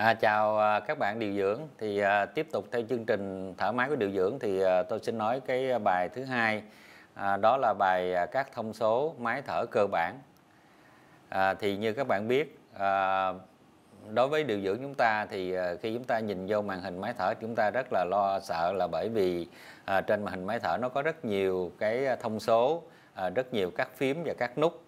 À, chào à, các bạn điều dưỡng thì à, tiếp tục theo chương trình thở máy của điều dưỡng thì à, tôi xin nói cái à, bài thứ hai à, đó là bài à, các thông số máy thở cơ bản à, thì như các bạn biết à, đối với điều dưỡng chúng ta thì à, khi chúng ta nhìn vô màn hình máy thở chúng ta rất là lo sợ là bởi vì à, trên màn hình máy thở nó có rất nhiều cái à, thông số à, rất nhiều các phím và các nút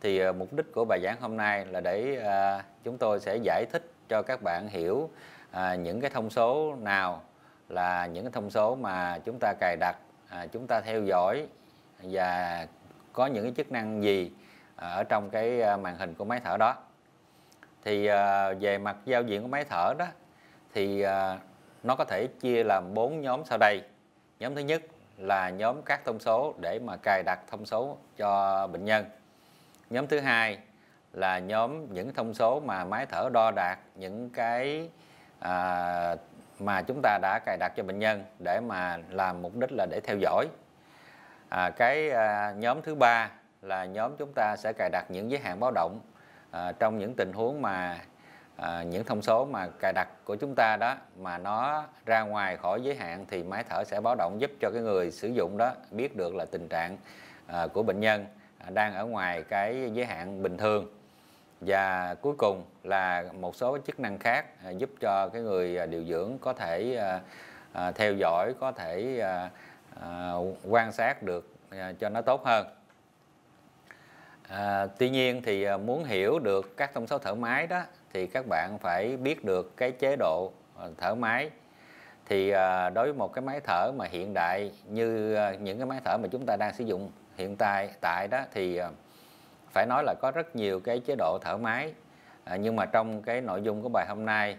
thì à, mục đích của bài giảng hôm nay là để à, chúng tôi sẽ giải thích cho các bạn hiểu à, những cái thông số nào là những cái thông số mà chúng ta cài đặt à, chúng ta theo dõi và có những cái chức năng gì à, ở trong cái à, màn hình của máy thở đó thì à, về mặt giao diện của máy thở đó thì à, nó có thể chia làm bốn nhóm sau đây nhóm thứ nhất là nhóm các thông số để mà cài đặt thông số cho bệnh nhân nhóm thứ hai là nhóm những thông số mà máy thở đo đạt những cái à, mà chúng ta đã cài đặt cho bệnh nhân để mà làm mục đích là để theo dõi à, cái à, nhóm thứ ba là nhóm chúng ta sẽ cài đặt những giới hạn báo động à, trong những tình huống mà à, những thông số mà cài đặt của chúng ta đó mà nó ra ngoài khỏi giới hạn thì máy thở sẽ báo động giúp cho cái người sử dụng đó biết được là tình trạng à, của bệnh nhân đang ở ngoài cái giới hạn bình thường và cuối cùng là một số chức năng khác à, giúp cho cái người à, điều dưỡng có thể à, theo dõi có thể quan sát được cho nó tốt hơn à, tuy nhiên thì muốn hiểu được các thông số thở máy đó thì các bạn phải biết được cái chế độ thở máy thì đối với một cái máy thở mà hiện đại như những cái máy thở mà chúng ta đang sử dụng hiện tại tại đó thì phải nói là có rất nhiều cái chế độ thở máy à, nhưng mà trong cái nội dung của bài hôm nay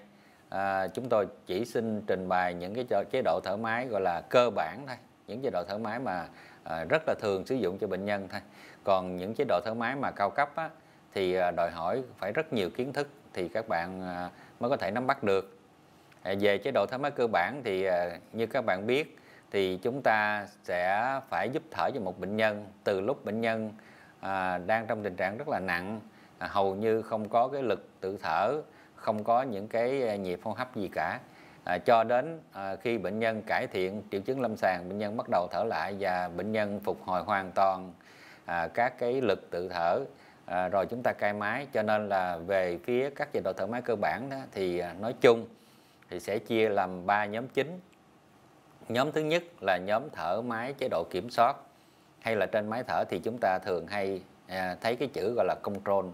à, chúng tôi chỉ xin trình bày những cái chế độ thở máy gọi là cơ bản thôi những chế độ thở máy mà à, rất là thường sử dụng cho bệnh nhân thôi còn những chế độ thở máy mà cao cấp á, thì à, đòi hỏi phải rất nhiều kiến thức thì các bạn à, mới có thể nắm bắt được à, về chế độ thở máy cơ bản thì à, như các bạn biết thì chúng ta sẽ phải giúp thở cho một bệnh nhân từ lúc bệnh nhân à, đang trong tình trạng rất là nặng à, hầu như không có cái lực tự thở không có những cái à, nhịp hô hấp gì cả à, cho đến à, khi bệnh nhân cải thiện triệu chứng lâm sàng bệnh nhân bắt đầu thở lại và bệnh nhân phục hồi hoàn toàn à, các cái lực tự thở à, rồi chúng ta cai máy cho nên là về phía các chế độ thở máy cơ bản đó, thì à, nói chung thì sẽ chia làm 3 nhóm chính nhóm thứ nhất là nhóm thở máy chế độ kiểm soát hay là trên máy thở thì chúng ta thường hay à, thấy cái chữ gọi là control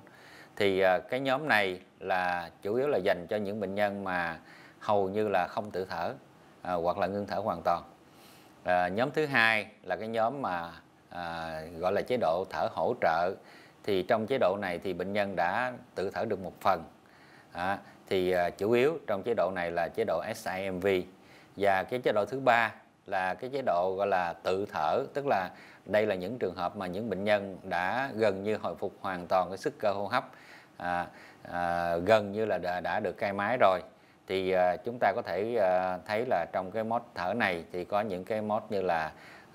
thì à, cái nhóm này là chủ yếu là dành cho những bệnh nhân mà hầu như là không tự thở à, hoặc là ngưng thở hoàn toàn à, nhóm thứ hai là cái nhóm mà à, gọi là chế độ thở hỗ trợ thì trong chế độ này thì bệnh nhân đã tự thở được một phần à, thì à, chủ yếu trong chế độ này là chế độ SIMV và cái chế độ thứ ba là cái chế độ gọi là tự thở tức là đây là những trường hợp mà những bệnh nhân đã gần như hồi phục hoàn toàn cái sức cơ hô hấp à, à, gần như là đã, đã được cai máy rồi thì à, chúng ta có thể à, thấy là trong cái mốt thở này thì có những cái mốt như là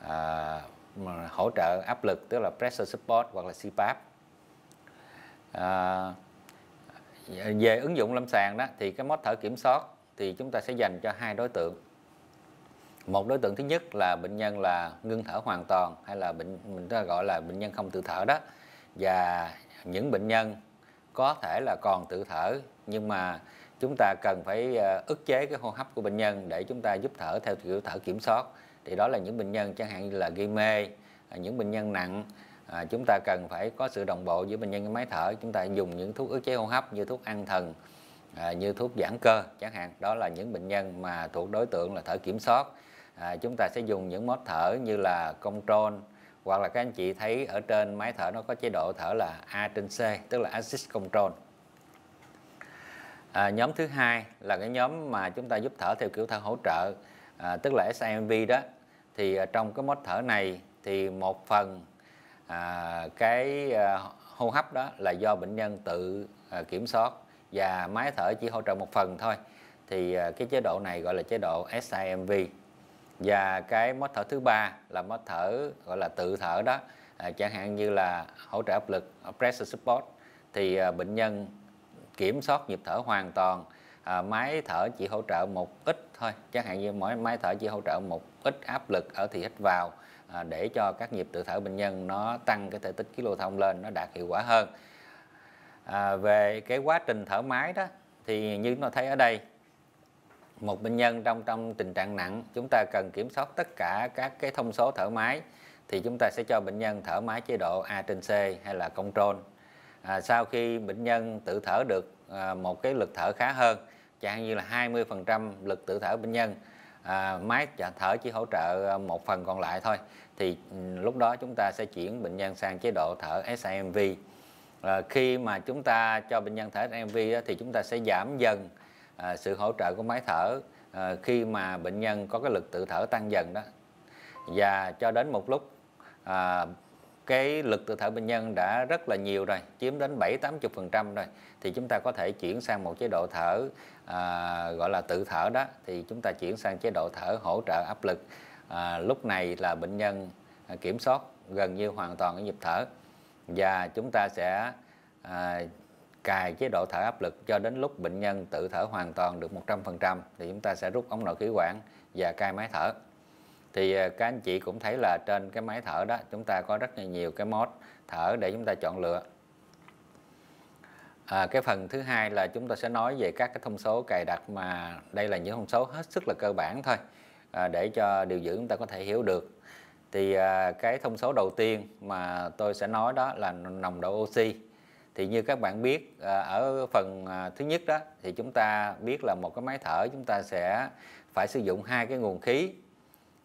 à, hỗ trợ áp lực tức là pressure support hoặc là CPAP à, về ứng dụng lâm sàng đó thì cái mốt thở kiểm soát thì chúng ta sẽ dành cho hai đối tượng một đối tượng thứ nhất là bệnh nhân là ngưng thở hoàn toàn hay là bệnh mình ta gọi là bệnh nhân không tự thở đó và những bệnh nhân có thể là còn tự thở nhưng mà chúng ta cần phải ờ, ức chế cái hô hấp của bệnh nhân để chúng ta giúp thở theo kiểu thở kiểm soát thì đó là những bệnh nhân chẳng hạn như là gây mê à, những bệnh nhân nặng à, chúng ta cần phải có sự đồng bộ giữa bệnh nhân với máy thở chúng ta dùng những thuốc ức chế hô hấp như thuốc an thần à, như thuốc giãn cơ chẳng hạn đó là những bệnh nhân mà thuộc đối tượng là thở kiểm soát à, chúng ta sẽ dùng những mốt thở như là control hoặc là các anh chị thấy ở trên máy thở nó có chế độ thở là A trên C tức là assist control à, nhóm thứ hai là cái nhóm mà chúng ta giúp thở theo kiểu thở hỗ trợ à, tức là SIMV đó thì à, trong cái mốt thở này thì một phần à, cái à, hô hấp đó là do bệnh nhân tự à, kiểm soát và máy thở chỉ hỗ trợ một phần thôi thì à, cái chế độ này gọi là chế độ SIMV và cái mốt thở thứ ba là mốt thở gọi là tự thở đó à, chẳng hạn như là hỗ trợ áp lực pressure support thì à, bệnh nhân kiểm soát nhịp thở hoàn toàn à, máy thở chỉ hỗ trợ một ít thôi chẳng hạn như mỗi máy thở chỉ hỗ trợ một ít áp lực ở thì hít vào à, để cho các nhịp tự thở bệnh nhân nó tăng cái thể tích khí lưu thông lên nó đạt hiệu quả hơn à, về cái quá trình thở máy đó thì như chúng ta thấy ở đây một bệnh nhân trong trong tình trạng nặng chúng ta cần kiểm soát tất cả các cái thông số thở máy thì chúng ta sẽ cho bệnh nhân thở máy chế độ A trên C hay là control à, sau khi bệnh nhân tự thở được à, một cái lực thở khá hơn chẳng như là 20% lực tự thở bệnh nhân à, máy thở chỉ hỗ trợ à, một phần còn lại thôi thì ừ, lúc đó chúng ta sẽ chuyển bệnh nhân sang chế độ thở SIMV à, khi mà chúng ta cho bệnh nhân thở SIMV thì chúng ta sẽ giảm dần À, sự hỗ trợ của máy thở à, khi mà bệnh nhân có cái lực tự thở tăng dần đó và cho đến một lúc à, cái lực tự thở bệnh nhân đã rất là nhiều rồi chiếm đến 7 80 phần trăm rồi thì chúng ta có thể chuyển sang một chế độ thở à, gọi là tự thở đó thì chúng ta chuyển sang chế độ thở hỗ trợ áp lực à, lúc này là bệnh nhân à, kiểm soát gần như hoàn toàn cái nhịp thở và chúng ta sẽ à, cài chế độ thở áp lực cho đến lúc bệnh nhân tự thở hoàn toàn được 100% thì chúng ta sẽ rút ống nội khí quản và cai máy thở. Thì à, các anh chị cũng thấy là trên cái máy thở đó chúng ta có rất là nhiều cái mode thở để chúng ta chọn lựa. À, cái phần thứ hai là chúng ta sẽ nói về các cái thông số cài đặt mà đây là những thông số hết sức là cơ bản thôi à, để cho điều dưỡng chúng ta có thể hiểu được thì à, cái thông số đầu tiên mà tôi sẽ nói đó là nồng độ oxy thì như các bạn biết à, ở phần à, thứ nhất đó thì chúng ta biết là một cái máy thở chúng ta sẽ phải sử dụng hai cái nguồn khí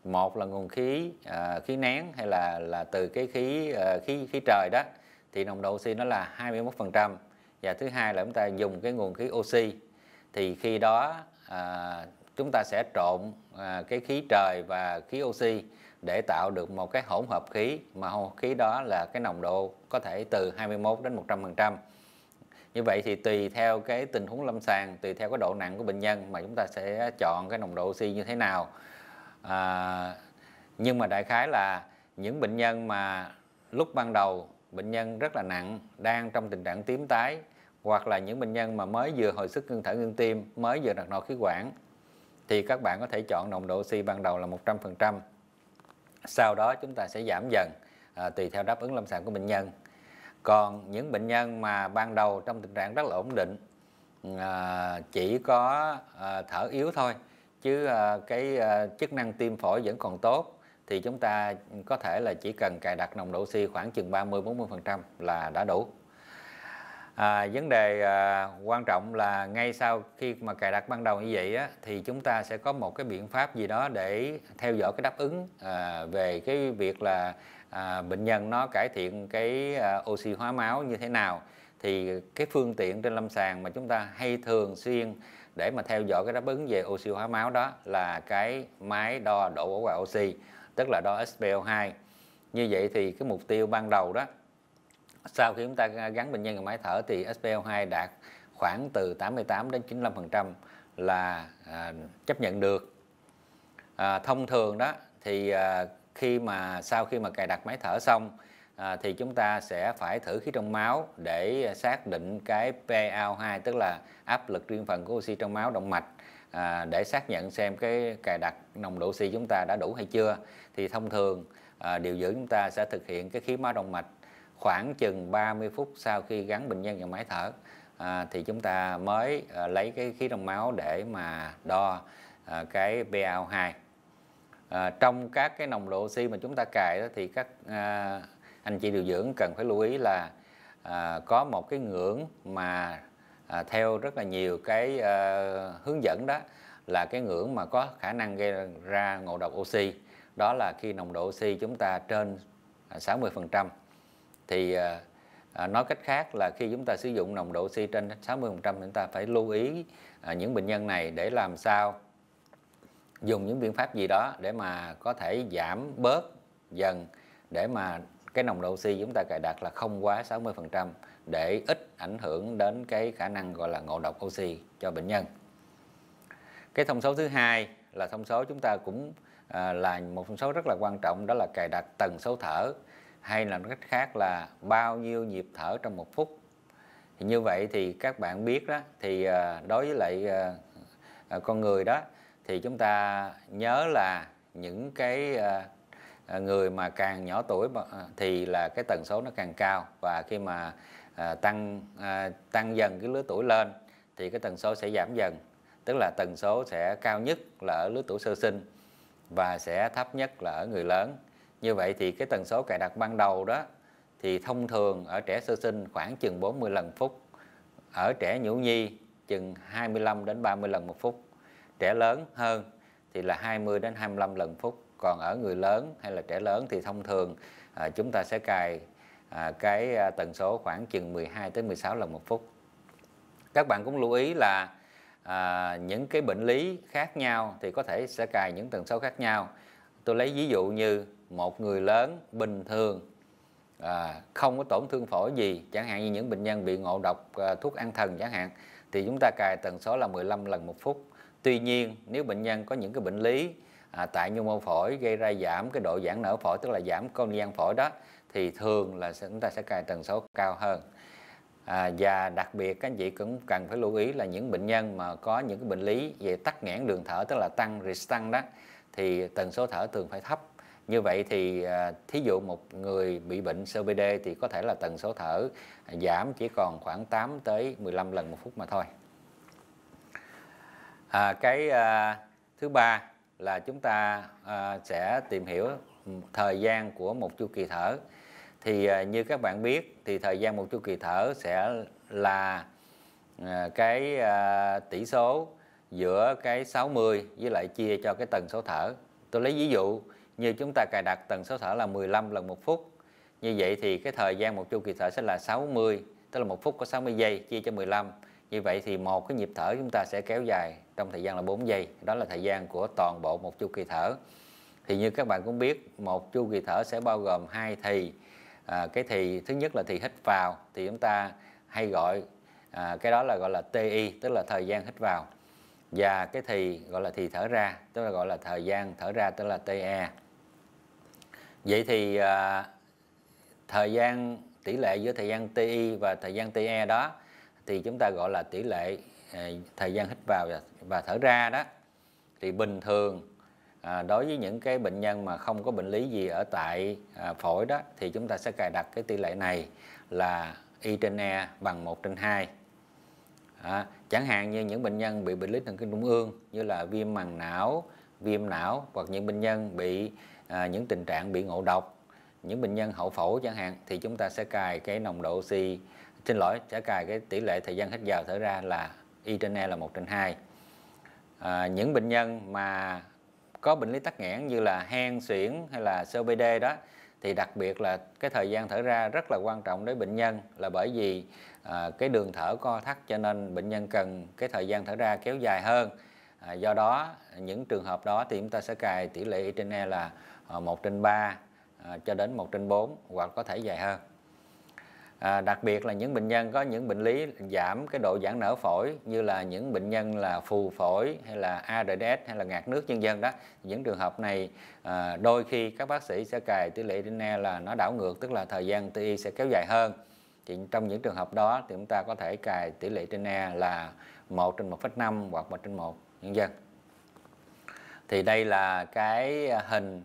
một là nguồn khí uh, khí nén hay là là từ cái khí uh, khí khí trời đó thì nồng độ oxy nó là 21% và thứ hai là chúng ta dùng cái nguồn khí oxy thì khi đó uh, chúng ta sẽ trộn uh, cái khí trời và khí oxy để tạo được một cái hỗn hợp khí mà hỗn hợp khí đó là cái nồng độ có thể từ 21 đến 100%. Như vậy thì tùy theo cái tình huống lâm sàng, tùy theo cái độ nặng của bệnh nhân mà chúng ta sẽ chọn cái nồng độ oxy như thế nào. À, nhưng mà đại khái là những bệnh nhân mà lúc ban đầu bệnh nhân rất là nặng, đang trong tình trạng tím tái hoặc là những bệnh nhân mà mới vừa hồi sức ngưng thở ngưng tim, mới vừa đặt nội khí quản thì các bạn có thể chọn nồng độ oxy ban đầu là 100% sau đó chúng ta sẽ giảm dần à, tùy theo đáp ứng lâm sàng của bệnh nhân còn những bệnh nhân mà ban đầu trong tình trạng rất là ổn định à, chỉ có à, thở yếu thôi chứ à, cái à, chức năng tim phổi vẫn còn tốt thì chúng ta có thể là chỉ cần cài đặt nồng độ oxy khoảng chừng 30 40% là đã đủ. À, vấn đề à, quan trọng là ngay sau khi mà cài đặt ban đầu như vậy á, thì chúng ta sẽ có một cái biện pháp gì đó để theo dõi cái đáp ứng à, về cái việc là à, bệnh nhân nó cải thiện cái à, oxy hóa máu như thế nào thì cái phương tiện trên lâm sàng mà chúng ta hay thường xuyên để mà theo dõi cái đáp ứng về oxy hóa máu đó là cái máy đo độ bảo hòa oxy tức là đo SPO2 như vậy thì cái mục tiêu ban đầu đó sau khi chúng ta gắn bệnh nhân vào máy thở thì SpO2 đạt khoảng từ 88 đến 95% là à, chấp nhận được. À, thông thường đó thì à, khi mà sau khi mà cài đặt máy thở xong à, thì chúng ta sẽ phải thử khí trong máu để xác định cái PAO2 tức là áp lực riêng phần của oxy trong máu động mạch à, để xác nhận xem cái cài đặt nồng độ oxy chúng ta đã đủ hay chưa. Thì thông thường à, điều dưỡng chúng ta sẽ thực hiện cái khí máu động mạch khoảng chừng 30 phút sau khi gắn bệnh nhân vào máy thở à, thì chúng ta mới à, lấy cái khí trong máu để mà đo à, cái PaO2 à, trong các cái nồng độ oxy mà chúng ta cài đó thì các à, anh chị điều dưỡng cần phải lưu ý là à, có một cái ngưỡng mà à, theo rất là nhiều cái à, hướng dẫn đó là cái ngưỡng mà có khả năng gây ra ngộ độc oxy đó là khi nồng độ oxy chúng ta trên 60% à, thì à, à, nói cách khác là khi chúng ta sử dụng nồng độ oxy trên 60% chúng ta phải lưu ý à, những bệnh nhân này để làm sao dùng những biện pháp gì đó để mà có thể giảm bớt dần để mà cái nồng độ oxy chúng ta cài đặt là không quá 60% để ít ảnh hưởng đến cái khả năng gọi là ngộ độc oxy cho bệnh nhân. Cái thông số thứ hai là thông số chúng ta cũng à, là một thông số rất là quan trọng đó là cài đặt tần số thở hay là cách khác là bao nhiêu nhịp thở trong một phút thì như vậy thì các bạn biết đó thì ờ, đối với lại ờ, ờ, con người đó thì chúng ta nhớ là những cái người mà càng nhỏ tuổi thì là cái tần số nó càng cao và khi mà tăng tăng dần cái lứa tuổi lên thì cái tần số sẽ giảm dần tức là tần số sẽ cao nhất là ở lứa tuổi sơ sinh và sẽ thấp nhất là ở người lớn như vậy thì cái tần số cài đặt ban đầu đó thì thông thường ở trẻ sơ sinh khoảng chừng 40 lần phút, ở trẻ nhũ nhi chừng 25 đến 30 lần một phút. Trẻ lớn hơn thì là 20 đến 25 lần phút, còn ở người lớn hay là trẻ lớn thì thông thường à, chúng ta sẽ cài à, cái à, tần số khoảng chừng 12 tới 16 lần một phút. Các bạn cũng lưu ý là à, những cái bệnh lý khác nhau thì có thể sẽ cài những tần số khác nhau. Tôi lấy ví dụ như một người lớn bình thường à, không có tổn thương phổi gì chẳng hạn như những bệnh nhân bị ngộ độc à, thuốc an thần chẳng hạn thì chúng ta cài tần số là 15 lần một phút tuy nhiên nếu bệnh nhân có những cái bệnh lý à, tại nhu mô phổi gây ra giảm cái độ giãn nở phổi tức là giảm con gian phổi đó thì thường là chúng ta sẽ cài tần số cao hơn à, và đặc biệt các anh chị cũng cần phải lưu ý là những bệnh nhân mà có những cái bệnh lý về tắc nghẽn đường thở tức là tăng restant đó thì tần số thở thường phải thấp như vậy thì à, thí dụ một người bị bệnh COPD thì có thể là tần số thở giảm chỉ còn khoảng 8 tới 15 lần một phút mà thôi à, cái à, thứ ba là chúng ta à, sẽ tìm hiểu thời gian của một chu kỳ thở thì à, như các bạn biết thì thời gian một chu kỳ thở sẽ là à, cái à, tỷ số giữa cái 60 với lại chia cho cái tần số thở tôi lấy ví dụ như chúng ta cài đặt tần số thở là 15 lần một phút như vậy thì cái thời gian một chu kỳ thở sẽ là 60 tức là một phút có 60 giây chia cho 15 như vậy thì một cái nhịp thở chúng ta sẽ kéo dài trong thời gian là 4 giây đó là thời gian của toàn bộ một chu kỳ thở thì như các bạn cũng biết một chu kỳ thở sẽ bao gồm hai thì à, cái thì thứ nhất là thì hít vào thì chúng ta hay gọi à, cái đó là gọi là ti tức là thời gian hít vào và cái thì gọi là thì thở ra tức là gọi là thời gian thở ra tức là te vậy thì à, thời gian tỷ lệ giữa thời gian ti e và thời gian te đó thì chúng ta gọi là tỷ lệ à, thời gian hít vào và, và thở ra đó thì bình thường à, đối với những cái bệnh nhân mà không có bệnh lý gì ở tại à, phổi đó thì chúng ta sẽ cài đặt cái tỷ lệ này là y trên e bằng 1 trên 2 à, chẳng hạn như những bệnh nhân bị bệnh lý thần kinh trung ương như là viêm màng não viêm não hoặc những bệnh nhân bị à, những tình trạng bị ngộ độc những bệnh nhân hậu phẫu chẳng hạn thì chúng ta sẽ cài cái nồng độ oxy xin lỗi sẽ cài cái tỷ lệ thời gian hết vào thở ra là y trên e là 1 trên 2 à, những bệnh nhân mà có bệnh lý tắc nghẽn như là hen suyễn hay là COPD đó thì đặc biệt là cái thời gian thở ra rất là quan trọng đối bệnh nhân là bởi vì à, cái đường thở co thắt cho nên bệnh nhân cần cái thời gian thở ra kéo dài hơn à, do đó những trường hợp đó thì chúng ta sẽ cài tỷ lệ trên e là 1 ờ, trên 3 à, cho đến 1 trên 4 hoặc có thể dài hơn à, đặc biệt là những bệnh nhân có những bệnh lý giảm cái độ giãn nở phổi như là những bệnh nhân là phù phổi hay là ARDS hay là ngạt nước nhân dân đó những trường hợp này à, đôi khi các bác sĩ sẽ cài tỷ lệ trên e là nó đảo ngược tức là thời gian ti sẽ kéo dài hơn thì trong những trường hợp đó thì chúng ta có thể cài tỷ lệ trên e là 1 trên 1,5 hoặc 1 trên 1 nhân dân thì đây là cái hình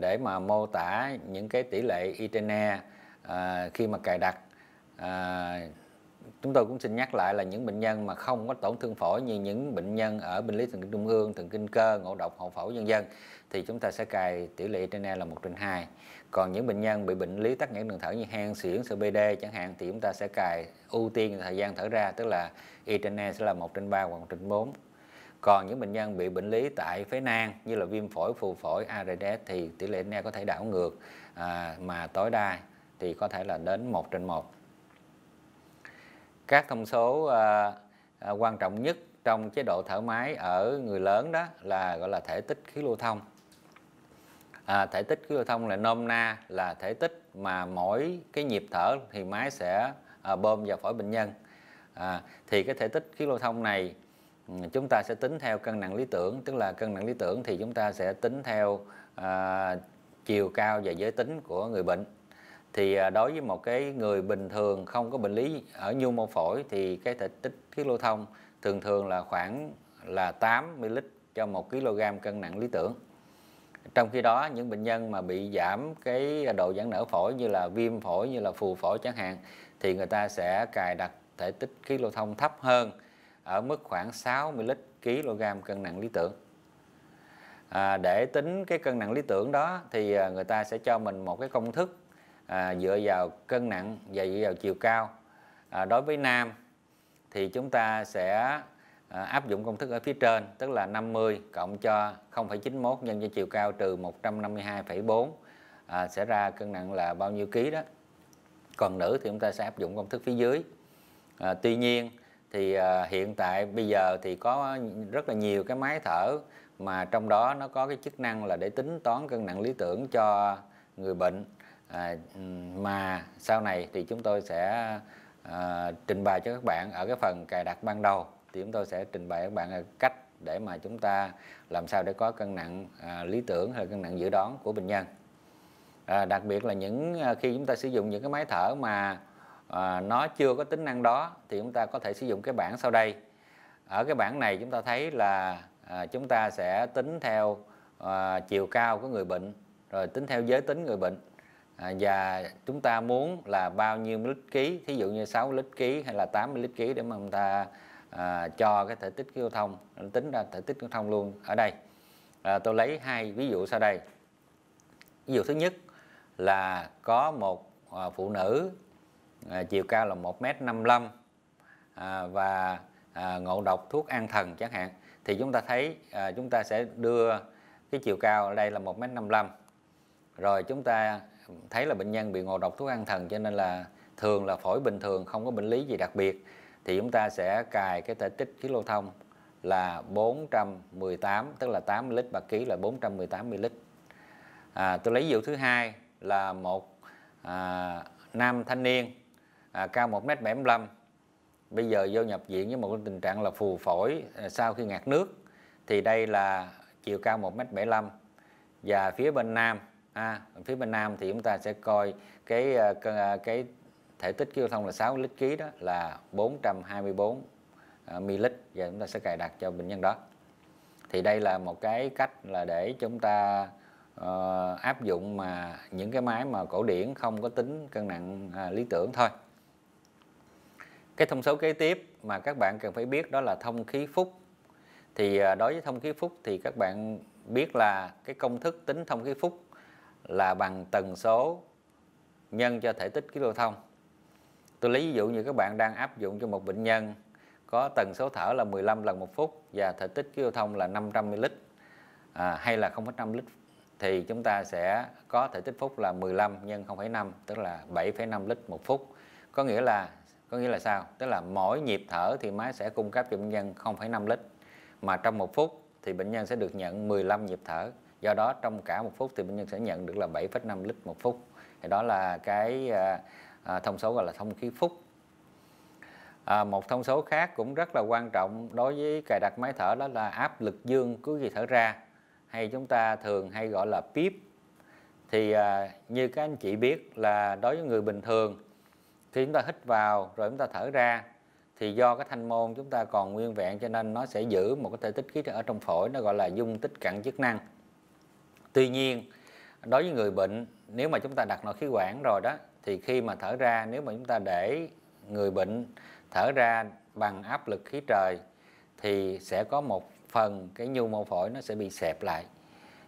để mà mô tả những cái tỷ lệ y trên e à, khi mà cài đặt à, chúng tôi cũng xin nhắc lại là những bệnh nhân mà không có tổn thương phổi như những bệnh nhân ở bệnh lý thần kinh trung ương, thần kinh cơ, ngộ độc hậu phổi nhân dân thì chúng ta sẽ cài tỷ lệ trên e là 1 trên 2 còn những bệnh nhân bị bệnh lý tắc nghẽn đường thở như hen xuyển CBD chẳng hạn thì chúng ta sẽ cài ưu tiên thời gian thở ra tức là Etene sẽ là 1 trên 3 hoặc 1 trên 4 còn những bệnh nhân bị bệnh lý tại phế nang như là viêm phổi phù phổi ARDS thì tỷ lệ Etene có thể đảo ngược à, mà tối đa thì có thể là đến 1 trên 1 các thông số à, à, quan trọng nhất trong chế độ thở máy ở người lớn đó là gọi là thể tích khí lưu thông à, thể tích khí lưu thông là nôm na là thể tích mà mỗi cái nhịp thở thì máy sẽ à, bơm vào phổi bệnh nhân à, thì cái thể tích khí lưu thông này ừ, chúng ta sẽ tính theo cân nặng lý tưởng tức là cân nặng lý tưởng thì chúng ta sẽ tính theo à, chiều cao và giới tính của người bệnh thì à, đối với một cái người bình thường không có bệnh lý ở nhu mô phổi thì cái thể tích khí lưu thông thường thường là khoảng là 8 ml cho 1 kg cân nặng lý tưởng trong khi đó những bệnh nhân mà bị giảm cái độ giãn nở phổi như là viêm phổi như là phù phổi chẳng hạn thì người ta sẽ cài đặt thể tích khí lưu thông thấp hơn ở mức khoảng 6 ml kg cân nặng lý tưởng à, để tính cái cân nặng lý tưởng đó thì à, người ta sẽ cho mình một cái công thức à, dựa vào cân nặng và dựa vào chiều cao à, đối với nam thì chúng ta sẽ À, áp dụng công thức ở phía trên tức là 50 cộng cho 0,91 nhân cho chiều cao trừ 152,4 à, sẽ ra cân nặng là bao nhiêu ký đó còn nữ thì chúng ta sẽ áp dụng công thức phía dưới à, tuy nhiên thì à, hiện tại bây giờ thì có rất là nhiều cái máy thở mà trong đó nó có cái chức năng là để tính toán cân nặng lý tưởng cho người bệnh à, mà sau này thì chúng tôi sẽ à, trình bày cho các bạn ở cái phần cài đặt ban đầu thì chúng tôi sẽ trình bày các bạn à, cách để mà chúng ta làm sao để có cân nặng à, lý tưởng hay cân nặng dự đoán của bệnh nhân à, đặc biệt là những à, khi chúng ta sử dụng những cái máy thở mà à, nó chưa có tính năng đó thì chúng ta có thể sử dụng cái bảng sau đây ở cái bảng này chúng ta thấy là à, chúng ta sẽ tính theo à, chiều cao của người bệnh rồi tính theo giới tính người bệnh à, và chúng ta muốn là bao nhiêu lít ký thí dụ như 6 lít ký hay là 8 lít ký để mà chúng ta à, cho cái thể tích giao thông tính ra thể tích giao thông luôn ở đây à, tôi lấy hai ví dụ sau đây ví dụ thứ nhất là có một à, phụ nữ à, chiều cao là 1m55 à, và à, ngộ độc thuốc an thần chẳng hạn thì chúng ta thấy à, chúng ta sẽ đưa cái chiều cao ở đây là 1m55 rồi chúng ta thấy là bệnh nhân bị ngộ độc thuốc an thần cho nên là thường là phổi bình thường không có bệnh lý gì đặc biệt thì chúng ta sẽ cài cái thể tích khí lưu thông là 418 tức là 8 lít bạc ký là 418 ml à, tôi lấy ví dụ thứ hai là một à, nam thanh niên à, cao 1m75 bây giờ vô nhập viện với một tình trạng là phù phổi à, sau khi ngạt nước thì đây là chiều cao 1m75 và phía bên nam à, phía bên nam thì chúng ta sẽ coi cái à, à, cái, cái thể tích lưu thông là 6 lít ký đó là 424 ml và chúng ta sẽ cài đặt cho bệnh nhân đó thì đây là một cái cách là để chúng ta uh, áp dụng mà những cái máy mà cổ điển không có tính cân nặng à, lý tưởng thôi cái thông số kế tiếp mà các bạn cần phải biết đó là thông khí phúc thì à, đối với thông khí phúc thì các bạn biết là cái công thức tính thông khí phúc là bằng tần số nhân cho thể tích ký lưu thông tôi lấy ví dụ như các bạn đang áp dụng cho một bệnh nhân có tần số thở là 15 lần một phút và thể tích lưu thông là 500 ml à, hay là 0,5 lít thì chúng ta sẽ có thể tích phút là 15 nhân 0,5 tức là 7,5 lít một phút có nghĩa là có nghĩa là sao tức là mỗi nhịp thở thì máy sẽ cung cấp cho bệnh nhân 0,5 lít mà trong một phút thì bệnh nhân sẽ được nhận 15 nhịp thở do đó trong cả một phút thì bệnh nhân sẽ nhận được là 7,5 lít một phút thì đó là cái à, à, thông số gọi là thông khí phúc à, một thông số khác cũng rất là quan trọng đối với cài đặt máy thở đó là áp lực dương cứ khi thở ra hay chúng ta thường hay gọi là PIP thì à, như các anh chị biết là đối với người bình thường khi chúng ta hít vào rồi chúng ta thở ra thì do cái thanh môn chúng ta còn nguyên vẹn cho nên nó sẽ giữ một cái thể tích khí ở trong phổi nó gọi là dung tích cặn chức năng tuy nhiên đối với người bệnh nếu mà chúng ta đặt nội khí quản rồi đó thì khi mà thở ra nếu mà chúng ta để người bệnh thở ra bằng áp lực khí trời thì sẽ có một phần cái nhu mô phổi nó sẽ bị xẹp lại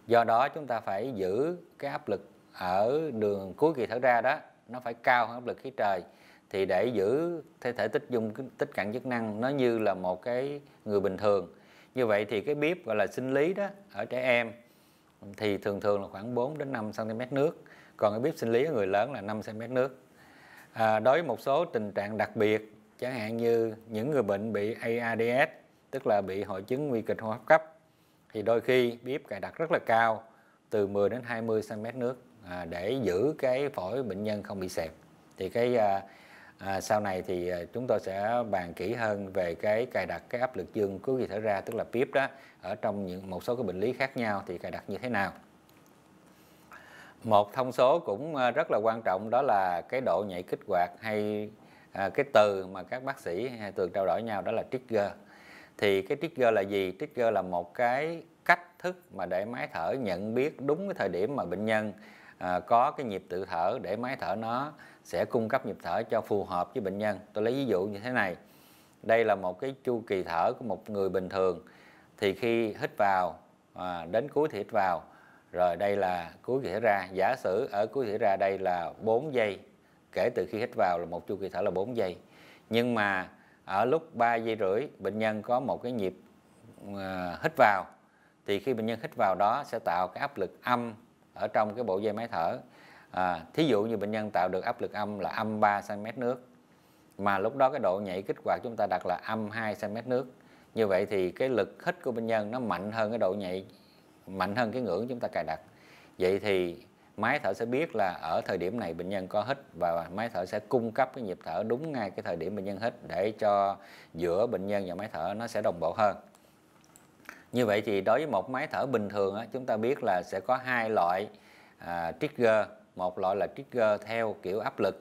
do đó chúng ta phải giữ cái áp lực ở đường cuối kỳ thở ra đó nó phải cao hơn áp lực khí trời thì để giữ thể thể tích dung tích cặn chức năng nó như là một cái người bình thường như vậy thì cái bếp gọi là sinh lý đó ở trẻ em thì thường thường là khoảng 4 đến 5 cm nước còn cái bếp sinh lý của người lớn là 5 cm nước à, đối với một số tình trạng đặc biệt chẳng hạn như những người bệnh bị ARDS tức là bị hội chứng nguy kịch hô hấp cấp thì đôi khi bếp cài đặt rất là cao từ 10 đến 20 cm nước à, để giữ cái phổi bệnh nhân không bị sẹp thì cái à, à, sau này thì à, chúng tôi sẽ bàn kỹ hơn về cái cài đặt cái áp lực dương cứu gì thở ra tức là PIP đó ở trong những một số cái bệnh lý khác nhau thì cài đặt như thế nào một thông số cũng ờ, rất là quan trọng đó là cái độ nhạy kích hoạt hay ờ, cái từ mà các bác sĩ thường trao đổi nhau đó là trigger thì cái trigger là gì trigger là một cái cách thức mà để máy thở nhận biết đúng cái thời điểm mà bệnh nhân ờ, có cái nhịp tự thở để máy thở nó sẽ cung cấp nhịp thở cho phù hợp với bệnh nhân tôi lấy ví dụ như thế này đây là một cái chu kỳ thở của một người bình thường thì khi hít vào à, đến cuối thì hít vào rồi đây là cuối kỳ thở ra giả sử ở cuối thở ra đây là 4 giây kể từ khi hít vào là một chu kỳ thở là 4 giây nhưng mà ở lúc 3 giây rưỡi bệnh nhân có một cái nhịp ờ, hít vào thì khi bệnh nhân hít vào đó sẽ tạo cái áp lực âm ở trong cái bộ dây máy thở à, thí dụ như bệnh nhân tạo được áp lực âm là âm 3 cm nước mà lúc đó cái độ nhảy kích hoạt chúng ta đặt là âm 2 cm nước như vậy thì cái lực hít của bệnh nhân nó mạnh hơn cái độ nhảy mạnh hơn cái ngưỡng chúng ta cài đặt vậy thì máy thở sẽ biết là ở thời điểm này bệnh nhân có hít và máy thở sẽ cung cấp cái nhịp thở đúng ngay cái thời điểm bệnh nhân hít để cho giữa bệnh nhân và máy thở nó sẽ đồng bộ hơn như vậy thì đối với một máy thở bình thường á, chúng ta biết là sẽ có hai loại à, trigger một loại là trigger theo kiểu áp lực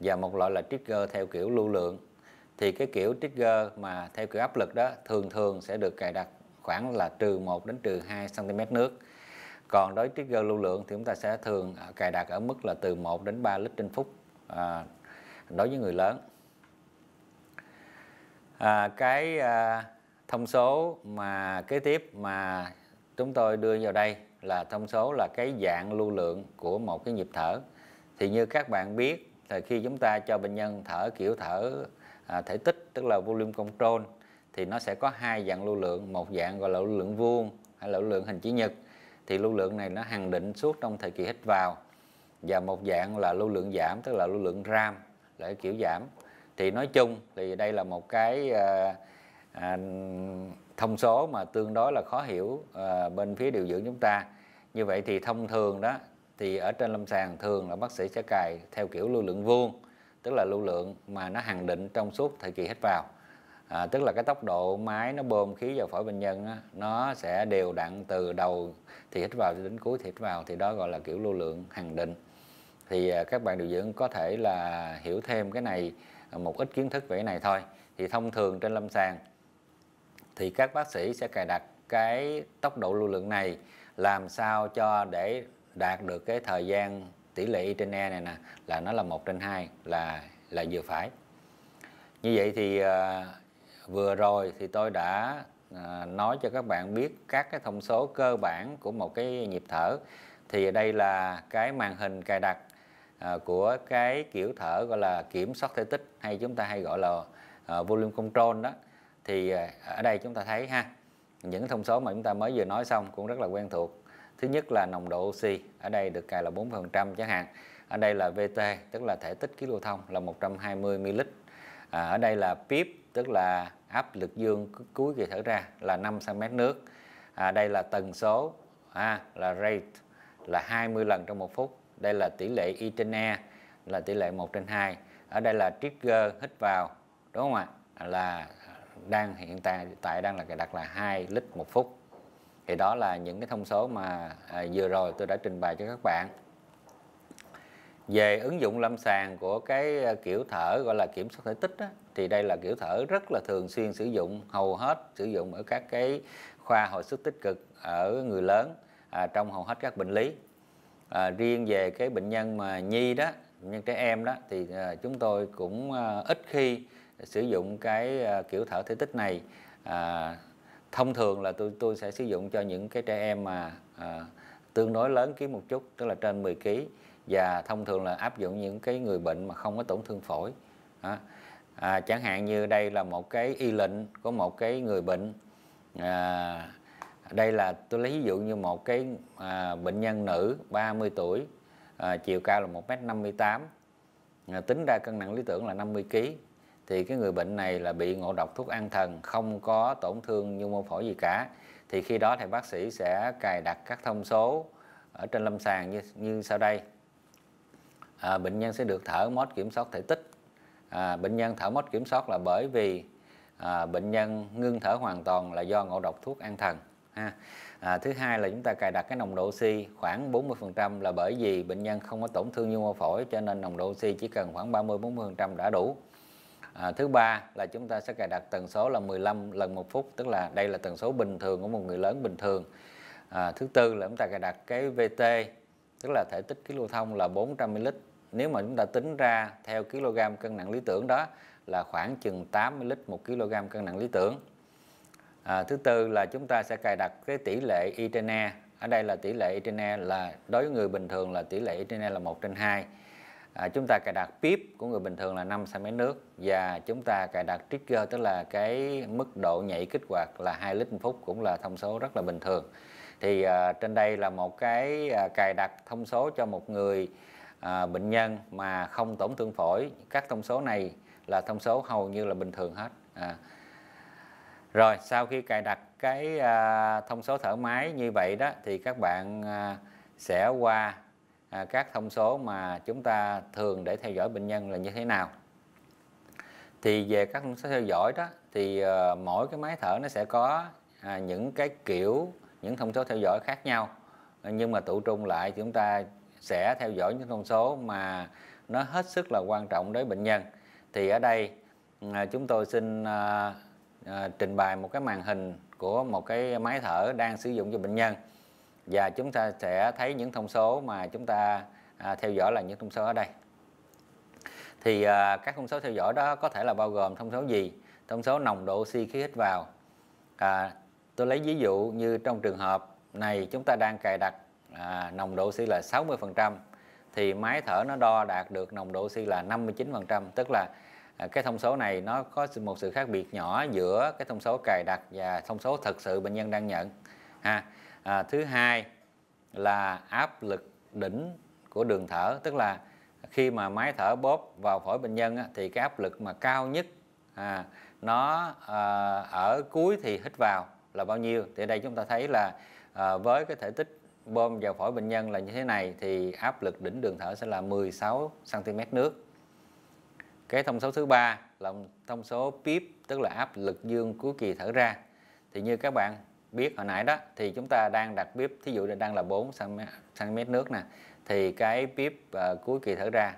và một loại là trigger theo kiểu lưu lượng thì cái kiểu trigger mà theo kiểu áp lực đó thường thường sẽ được cài đặt khoảng là trừ 1 đến trừ 2 cm nước còn đối với trigger lưu lượng thì chúng ta sẽ thường à, cài đặt ở mức là từ 1 đến 3 lít trên phút à, đối với người lớn à, cái à, thông số mà kế tiếp mà chúng tôi đưa vào đây là thông số là cái dạng lưu lượng của một cái nhịp thở thì như các bạn biết thì khi chúng ta cho bệnh nhân thở kiểu thở à, thể tích tức là volume control thì nó sẽ có hai dạng lưu lượng một dạng gọi là lưu lượng vuông hay là lưu lượng hình chữ nhật thì lưu lượng này nó hằng định suốt trong thời kỳ hít vào và một dạng là lưu lượng giảm tức là lưu lượng ram là kiểu giảm thì nói chung thì đây là một cái à, à, thông số mà tương đối là khó hiểu à, bên phía điều dưỡng chúng ta như vậy thì thông thường đó thì ở trên lâm sàng thường là bác sĩ sẽ cài theo kiểu lưu lượng vuông tức là lưu lượng mà nó hằng định trong suốt thời kỳ hít vào à, tức là cái tốc độ máy nó bơm khí vào phổi bệnh nhân á, nó sẽ đều đặn từ đầu thì hít vào đến cuối thì hít vào thì đó gọi là kiểu lưu lượng hàng định thì à, các bạn điều dưỡng có thể là hiểu thêm cái này à, một ít kiến thức về cái này thôi thì thông thường trên lâm sàng thì các bác sĩ sẽ cài đặt cái tốc độ lưu lượng này làm sao cho để đạt được cái thời gian tỷ lệ y trên e này nè là nó là 1 trên 2 là là vừa phải như vậy thì à, vừa rồi thì tôi đã à, nói cho các bạn biết các cái thông số cơ bản của một cái nhịp thở thì đây là cái màn hình cài đặt à, của cái kiểu thở gọi là kiểm soát thể tích hay chúng ta hay gọi là à, volume control đó thì à, ở đây chúng ta thấy ha những thông số mà chúng ta mới vừa nói xong cũng rất là quen thuộc thứ nhất là nồng độ oxy ở đây được cài là 4% chẳng hạn ở đây là VT tức là thể tích khí lưu thông là 120 ml à, ở đây là PIP tức là áp lực dương cuối kỳ thở ra là 5 cm nước à, đây là tần số à, là rate là 20 lần trong một phút đây là tỷ lệ y trên e là tỷ lệ 1 trên 2 ở đây là trigger hít vào đúng không ạ là đang hiện tại tại đang là cài đặt là 2 lít một phút thì đó là những cái thông số mà à, vừa rồi tôi đã trình bày cho các bạn về ứng dụng lâm sàng của cái ờ, kiểu thở gọi là kiểm soát thể tích đó, thì đây là kiểu thở rất là thường xuyên sử dụng hầu hết sử dụng ở các cái khoa hồi sức tích cực ở người lớn à, trong hầu hết các bệnh lý à, riêng về cái bệnh nhân mà nhi đó bệnh nhân trẻ em đó thì à, chúng tôi cũng à, ít khi sử dụng cái à, kiểu thở thể tích này à, thông thường là tôi tôi sẽ sử dụng cho những cái trẻ em mà à, tương đối lớn ký một chút tức là trên 10 kg và thông thường là áp dụng những cái người bệnh mà không có tổn thương phổi à, à, chẳng hạn như đây là một cái y lệnh của một cái người bệnh à, đây là tôi lấy ví dụ như một cái à, bệnh nhân nữ 30 tuổi à, chiều cao là 1m58 à, tính ra cân nặng lý tưởng là 50kg thì cái người bệnh này là bị ngộ độc thuốc an thần không có tổn thương nhu mô phổi gì cả thì khi đó thì bác sĩ sẽ cài đặt các thông số ở trên lâm sàng như, như sau đây à, bệnh nhân sẽ được thở mốt kiểm soát thể tích à, bệnh nhân thở mốt kiểm soát là bởi vì à, bệnh nhân ngưng thở hoàn toàn là do ngộ độc thuốc an thần ha. À, thứ hai là chúng ta cài đặt cái nồng độ oxy khoảng 40% là bởi vì bệnh nhân không có tổn thương nhu mô phổi cho nên nồng độ oxy chỉ cần khoảng 30-40% đã đủ. À, thứ ba là chúng ta sẽ cài đặt tần số là 15 lần một phút tức là đây là tần số bình thường của một người lớn bình thường. À, thứ tư là chúng ta cài đặt cái VT tức là thể tích khí lưu thông là 400 ml nếu mà chúng ta tính ra theo kg cân nặng lý tưởng đó là khoảng chừng 80 lít 1 kg cân nặng lý tưởng à, thứ tư là chúng ta sẽ cài đặt cái tỷ lệ y trên e ở đây là tỷ lệ y trên e là đối với người bình thường là tỷ lệ y trên e là 1 trên 2 à, chúng ta cài đặt pip của người bình thường là 5 cm nước và chúng ta cài đặt trigger tức là cái mức độ nhảy kích hoạt là 2 lít một phút cũng là thông số rất là bình thường thì à, trên đây là một cái à, cài đặt thông số cho một người à, bệnh nhân mà không tổn thương phổi các thông số này là thông số hầu như là bình thường hết à. rồi sau khi cài đặt cái à, thông số thở máy như vậy đó thì các bạn à, sẽ qua à, các thông số mà chúng ta thường để theo dõi bệnh nhân là như thế nào thì về các thông số theo dõi đó thì à, mỗi cái máy thở nó sẽ có à, những cái kiểu những thông số theo dõi khác nhau nhưng mà tụ trung lại chúng ta sẽ theo dõi những thông số mà nó hết sức là quan trọng đối với bệnh nhân thì ở đây à, chúng tôi xin à, à, trình bày một cái màn hình của một cái máy thở đang sử dụng cho bệnh nhân và chúng ta sẽ thấy những thông số mà chúng ta theo dõi là những thông số ở đây thì các thông số theo dõi đó có thể là bao gồm thông số gì thông số nồng độ oxy khí hít vào à, tôi lấy ví dụ như trong trường hợp này chúng ta đang cài đặt à, nồng độ oxy là 60% thì máy thở nó đo đạt được nồng độ oxy là 59% tức là à, cái thông số này nó có một sự khác biệt nhỏ giữa cái thông số cài đặt và thông số thực sự bệnh nhân đang nhận ha à, thứ hai là áp lực đỉnh của đường thở tức là khi mà máy thở bóp vào phổi bệnh nhân á, thì cái áp lực mà cao nhất à, nó à, ở cuối thì hít vào là bao nhiêu thì ở đây chúng ta thấy là à, với cái thể tích bơm vào phổi bệnh nhân là như thế này thì áp lực đỉnh đường thở sẽ là 16 cm nước. Cái thông số thứ ba là thông số PIP tức là áp lực dương cuối kỳ thở ra. Thì như các bạn biết hồi nãy đó thì chúng ta đang đặt PIP thí dụ đang là 4 cm nước nè thì cái PIP uh, à, cuối kỳ thở ra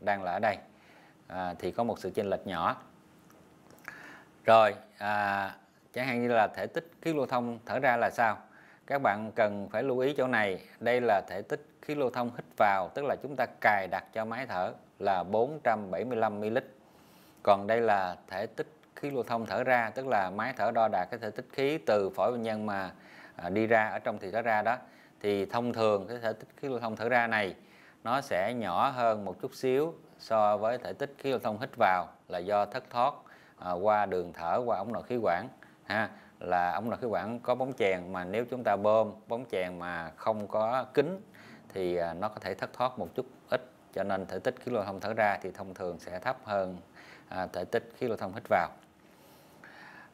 đang là ở đây à, thì có một sự chênh lệch nhỏ. Rồi à, chẳng hạn như là thể tích khí lưu thông thở ra là sao? các bạn cần phải lưu ý chỗ này đây là thể tích khí lưu thông hít vào tức là chúng ta cài đặt cho máy thở là 475 ml còn đây là thể tích khí lưu thông thở ra tức là máy thở đo đạt cái thể tích khí từ phổi bệnh nhân mà à, đi ra ở trong thì thở ra đó thì thông thường cái thể tích khí lưu thông thở ra này nó sẽ nhỏ hơn một chút xíu so với thể tích khí lưu thông hít vào là do thất thoát à, qua đường thở qua ống nội khí quản ha là ống nội khí quản có bóng chèn mà nếu chúng ta bơm bóng chèn mà không có kính thì à, nó có thể thất thoát một chút ít cho nên thể tích khí lưu thông thở ra thì thông thường sẽ thấp hơn à, thể tích khí lưu thông hít vào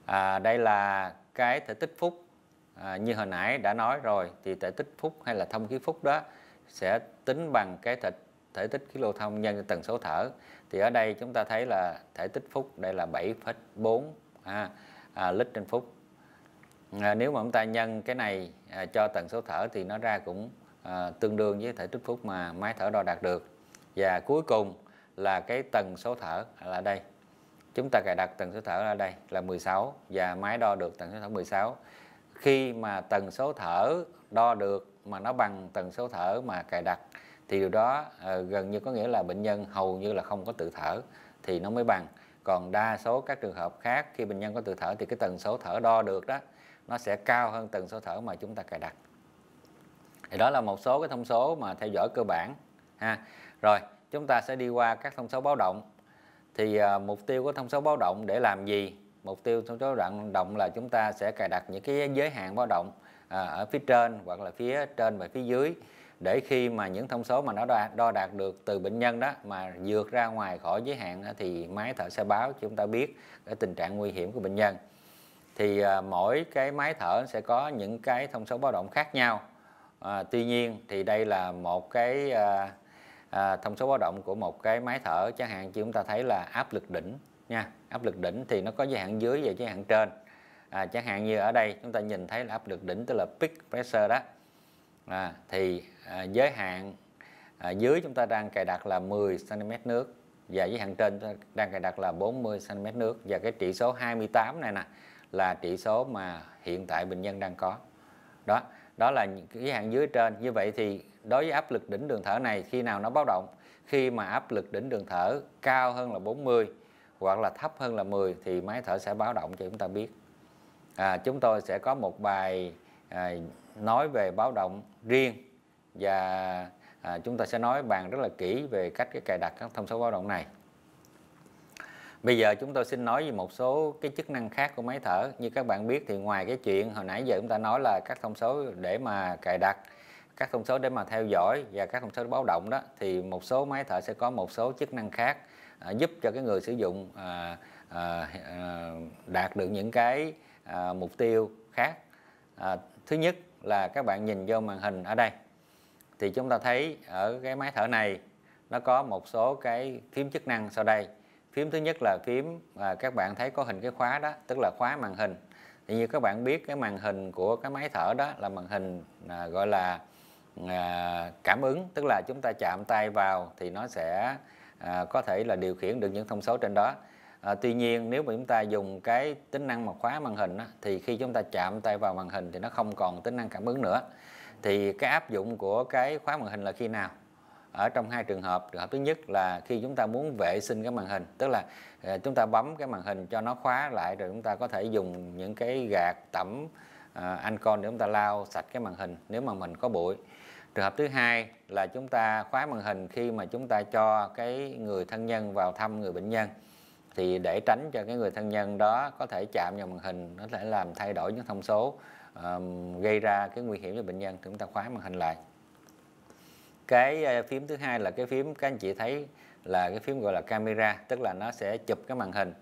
à, đây là cái thể tích phút à, như hồi nãy đã nói rồi thì thể tích phút hay là thông khí phút đó sẽ tính bằng cái thể thể tích khí lưu thông nhân tần số thở thì ở đây chúng ta thấy là thể tích phút đây là 7,4 à, à, lít trên phút À, nếu mà chúng ta nhân cái này à, cho tần số thở thì nó ra cũng à, tương đương với thể tích phút mà máy thở đo đạt được và cuối cùng là cái tần số thở là đây chúng ta cài đặt tần số thở ở đây là 16 và máy đo được tần số thở 16 khi mà tần số thở đo được mà nó bằng tần số thở mà cài đặt thì điều đó gần như có nghĩa là bệnh nhân hầu như là không có tự thở thì nó mới bằng còn đa số các trường hợp khác khi bệnh nhân có tự thở thì cái tần số thở đo được đó nó sẽ cao hơn từng số thở mà chúng ta cài đặt thì đó là một số cái thông số mà theo dõi cơ bản ha rồi chúng ta sẽ đi qua các thông số báo động thì à, mục tiêu của thông số báo động để làm gì mục tiêu thông số báo động là chúng ta sẽ cài đặt những cái giới hạn báo động à, ở phía trên hoặc là phía trên và phía dưới để khi mà những thông số mà nó đo, đo đạt được từ bệnh nhân đó mà vượt ra ngoài khỏi giới hạn thì máy thở sẽ báo chúng ta biết cái tình trạng nguy hiểm của bệnh nhân thì à, mỗi cái máy thở sẽ có những cái thông số báo động khác nhau à, tuy nhiên thì đây là một cái à, à, thông số báo động của một cái máy thở chẳng hạn chúng ta thấy là áp lực đỉnh nha áp lực đỉnh thì nó có giới hạn dưới và giới hạn trên à, chẳng hạn như ở đây chúng ta nhìn thấy là áp lực đỉnh tức là peak pressure đó à, thì à, giới hạn à, dưới chúng ta đang cài đặt là 10 cm nước và giới hạn trên đang cài đặt là 40 cm nước và cái trị số 28 này nè là trị số mà hiện tại bệnh nhân đang có đó đó là cái hạn dưới trên như vậy thì đối với áp lực đỉnh đường thở này khi nào nó báo động khi mà áp lực đỉnh đường thở cao hơn là 40 hoặc là thấp hơn là 10 thì máy thở sẽ báo động cho chúng ta biết à, chúng tôi sẽ có một bài à, nói về báo động riêng và à, chúng ta sẽ nói bàn rất là kỹ về cách cái cài đặt các thông số báo động này Bây giờ chúng tôi xin nói về một số cái chức năng khác của máy thở. Như các bạn biết thì ngoài cái chuyện hồi nãy giờ chúng ta nói là các thông số để mà cài đặt, các thông số để mà theo dõi và các thông số báo động đó thì một số máy thở sẽ có một số chức năng khác à, giúp cho cái người sử dụng à, à, à đạt được những cái à, mục tiêu khác. À, thứ nhất là các bạn nhìn vô màn hình ở đây thì chúng ta thấy ở cái máy thở này nó có một số cái phím chức năng sau đây phím thứ nhất là phím à, các bạn thấy có hình cái khóa đó tức là khóa màn hình thì như các bạn biết cái màn hình của cái máy thở đó là màn hình à, gọi là à, cảm ứng tức là chúng ta chạm tay vào thì nó sẽ à, có thể là điều khiển được những thông số trên đó à, tuy nhiên nếu mà chúng ta dùng cái tính năng mà khóa màn hình đó, thì khi chúng ta chạm tay vào màn hình thì nó không còn tính năng cảm ứng nữa thì cái áp dụng của cái khóa màn hình là khi nào ở trong hai trường hợp trường hợp thứ nhất là khi chúng ta muốn vệ sinh cái màn hình tức là ờ, chúng ta bấm cái màn hình cho nó khóa lại rồi chúng ta có thể dùng những cái gạt tẩm uh, ancon để chúng ta lau sạch cái màn hình nếu mà mình có bụi trường hợp thứ hai là chúng ta khóa màn hình khi mà chúng ta cho cái người thân nhân vào thăm người bệnh nhân thì để tránh cho cái người thân nhân đó có thể chạm vào màn hình nó thể làm thay đổi những thông số uh, gây ra cái nguy hiểm cho bệnh nhân thì chúng ta khóa màn hình lại cái phím thứ hai là cái phím các anh chị thấy là cái phím gọi là camera tức là nó sẽ chụp cái màn hình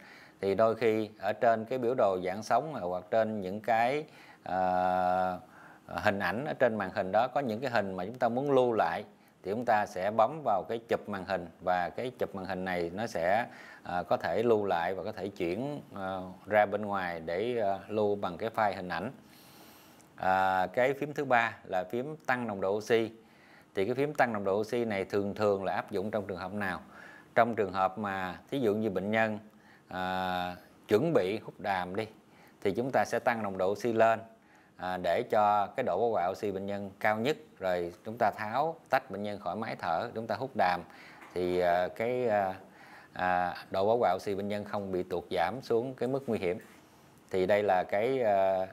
thì đôi khi ở trên cái biểu đồ dạng sóng à, hoặc trên những cái uh, hình ảnh ở trên màn hình đó có những cái hình mà chúng ta muốn lưu lại thì chúng ta sẽ bấm vào cái chụp màn hình và cái chụp màn hình này nó sẽ uh, có thể lưu lại và có thể chuyển uh, ra bên ngoài để uh, lưu bằng cái file hình ảnh à, cái phím thứ ba là phím tăng nồng độ oxy thì cái phím tăng nồng độ oxy này thường thường là áp dụng trong trường hợp nào trong trường hợp mà thí dụ như bệnh nhân à, chuẩn bị hút đàm đi thì chúng ta sẽ tăng nồng độ oxy lên à, để cho cái độ bảo vệ oxy bệnh nhân cao nhất rồi chúng ta tháo tách bệnh nhân khỏi máy thở chúng ta hút đàm thì à, cái à, à, độ bảo vệ oxy bệnh nhân không bị tuột giảm xuống cái mức nguy hiểm thì đây là cái à,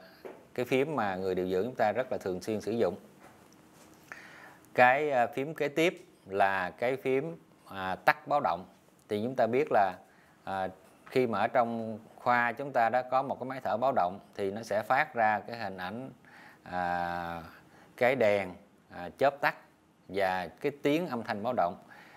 cái phím mà người điều dưỡng chúng ta rất là thường xuyên sử dụng cái ờ, phím kế tiếp là cái phím à, tắt báo động thì chúng ta biết là à, khi mà ở trong khoa chúng ta đã có một cái máy thở báo động thì nó sẽ phát ra cái hình ảnh à, cái đèn à, chớp tắt và cái tiếng âm thanh báo động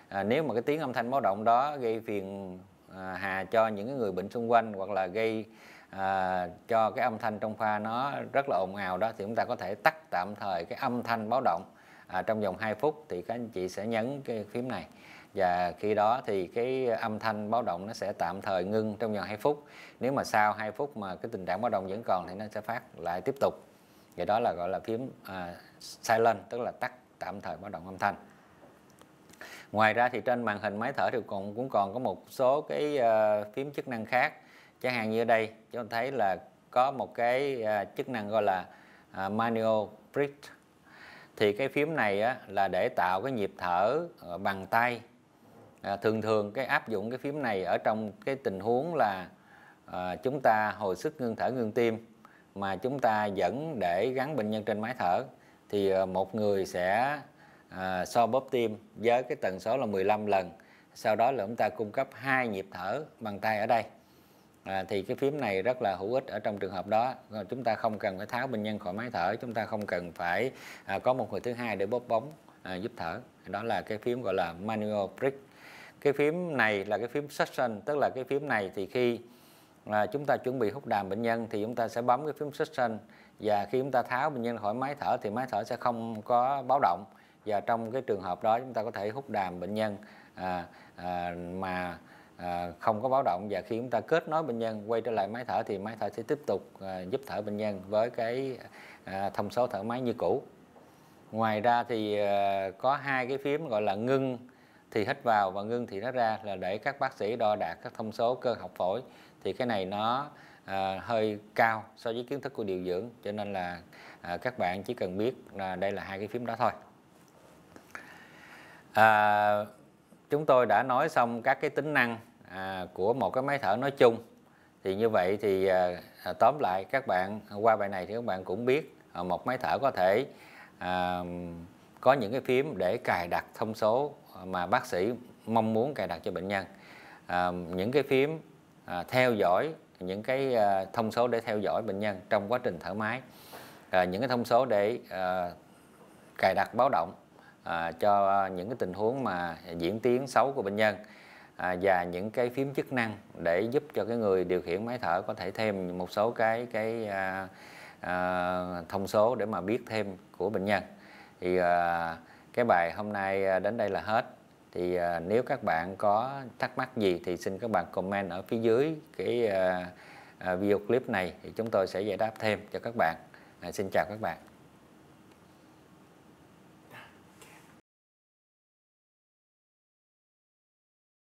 à, nếu mà cái tiếng âm thanh báo động đó gây phiền à, hà cho những người bệnh xung quanh hoặc là gây à, cho cái âm thanh trong khoa nó rất là ồn ào đó thì chúng ta có thể tắt tạm thời cái âm thanh báo động à, trong vòng 2 phút thì các anh chị sẽ nhấn cái phím này và khi đó thì cái âm thanh báo động nó sẽ tạm thời ngưng trong vòng 2 phút nếu mà sau 2 phút mà cái tình trạng báo động vẫn còn thì nó sẽ phát lại tiếp tục vậy đó là gọi là phím à, silent tức là tắt tạm thời báo động âm thanh ngoài ra thì trên màn hình máy thở thì cũng cũng còn có một số cái à, phím chức năng khác chẳng hạn như ở đây chúng ta thấy là có một cái à, chức năng gọi là à, manual print thì cái phím này á, là để tạo cái nhịp thở ờ, bằng tay à, thường thường cái áp dụng cái phím này ở trong cái tình huống là à, chúng ta hồi sức ngưng thở ngưng tim mà chúng ta vẫn để gắn bệnh nhân trên máy thở thì ờ, một người sẽ à, so bóp tim với cái tần số là 15 lần sau đó là chúng ta cung cấp hai nhịp thở bằng tay ở đây à, thì cái phím này rất là hữu ích ở trong trường hợp đó chúng ta không cần phải tháo bệnh nhân khỏi máy thở chúng ta không cần phải à, có một người thứ hai để bóp bóng à, giúp thở đó là cái phím gọi là manual prick cái phím này là cái phím suction tức là cái phím này thì khi à, chúng ta chuẩn bị hút đàm bệnh nhân thì chúng ta sẽ bấm cái phím suction và khi chúng ta tháo bệnh nhân khỏi máy thở thì máy thở sẽ không có báo động và trong cái trường hợp đó chúng ta có thể hút đàm bệnh nhân à, à, mà à, không có báo động và khi chúng ta kết nối bệnh nhân quay trở lại máy thở thì máy thở sẽ tiếp tục à, giúp thở bệnh nhân với cái à, thông số thở máy như cũ ngoài ra thì à, có hai cái phím gọi là ngưng thì hít vào và ngưng thì nó ra là để các bác sĩ đo đạt các thông số cơ học phổi thì cái này nó à, hơi cao so với kiến thức của điều dưỡng cho nên là à, các bạn chỉ cần biết là đây là hai cái phím đó thôi à, chúng tôi đã nói xong các cái tính năng À, của một cái máy thở nói chung thì như vậy thì à, à, tóm lại các bạn qua bài này thì các bạn cũng biết một máy thở có thể có những cái phím để cài đặt thông số mà bác sĩ mong muốn cài đặt cho bệnh nhân những cái phím theo dõi những cái thông số để theo dõi bệnh nhân trong quá trình thở máy những cái thông số để cài đặt báo động cho những cái tình huống mà diễn tiến xấu của bệnh nhân À, và những cái phím chức năng để giúp cho cái người điều khiển máy thở có thể thêm một số cái cái à, à, thông số để mà biết thêm của bệnh nhân thì à, cái bài hôm nay à, đến đây là hết thì à, nếu các bạn có thắc mắc gì thì xin các bạn comment ở phía dưới cái à, à video clip này thì chúng tôi sẽ giải đáp thêm cho các bạn à, xin chào các bạn